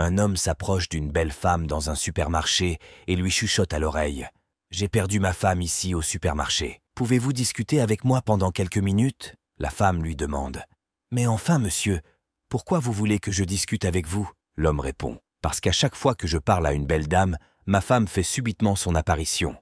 Un homme s'approche d'une belle femme dans un supermarché et lui chuchote à l'oreille ⁇ J'ai perdu ma femme ici au supermarché. Pouvez-vous discuter avec moi pendant quelques minutes ?⁇ La femme lui demande ⁇ Mais enfin, monsieur, pourquoi vous voulez que je discute avec vous L'homme répond ⁇ Parce qu'à chaque fois que je parle à une belle dame, ma femme fait subitement son apparition.